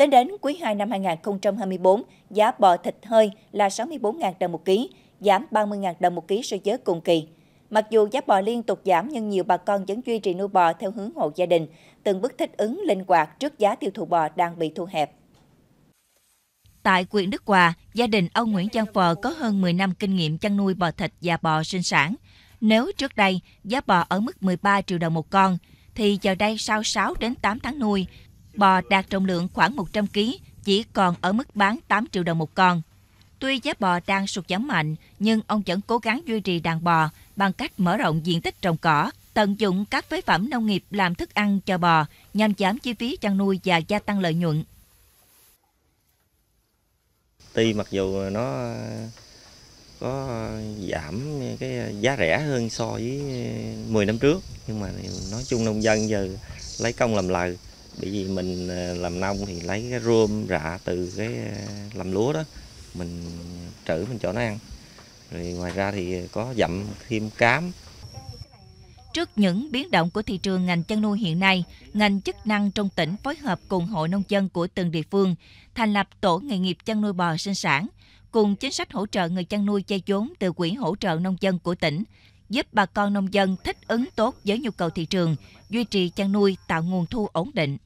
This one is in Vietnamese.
Tính đến quý 2 năm 2024, giá bò thịt hơi là 64.000 đồng một ký, giảm 30.000 đồng một ký so với cùng kỳ. Mặc dù giá bò liên tục giảm nhưng nhiều bà con vẫn duy trì nuôi bò theo hướng hộ gia đình, từng bước thích ứng linh hoạt trước giá tiêu thụ bò đang bị thu hẹp. Tại huyện Đức Hòa, gia đình ông Nguyễn Văn Phò có hơn 10 năm kinh nghiệm chăn nuôi bò thịt và bò sinh sản. Nếu trước đây giá bò ở mức 13 triệu đồng một con, thì giờ đây sau 6 đến 8 tháng nuôi, bò đạt trọng lượng khoảng 100 kg chỉ còn ở mức bán 8 triệu đồng một con. Tuy giá bò đang sụt giảm mạnh, nhưng ông vẫn cố gắng duy trì đàn bò bằng cách mở rộng diện tích trồng cỏ, tận dụng các phế phẩm nông nghiệp làm thức ăn cho bò nhằm giảm chi phí chăn nuôi và gia tăng lợi nhuận. Tuy mặc dù nó có giảm cái giá rẻ hơn so với 10 năm trước nhưng mà nói chung nông dân giờ lấy công làm lời bởi vì mình ờ, làm nông thì lấy cái rơm rạ từ cái ờ, làm lúa đó mình trữ mình cho nó ăn rồi ngoài ra thì có dặm thêm cám Trước những biến động của thị trường ngành chăn nuôi hiện nay, ngành chức năng trong tỉnh phối hợp cùng hội nông dân của từng địa phương thành lập tổ nghề nghiệp chăn nuôi bò sinh sản, cùng chính sách hỗ trợ người chăn nuôi chay vốn từ quỹ hỗ trợ nông dân của tỉnh giúp bà con nông dân thích ứng tốt với nhu cầu thị trường, duy trì chăn nuôi tạo nguồn thu ổn định.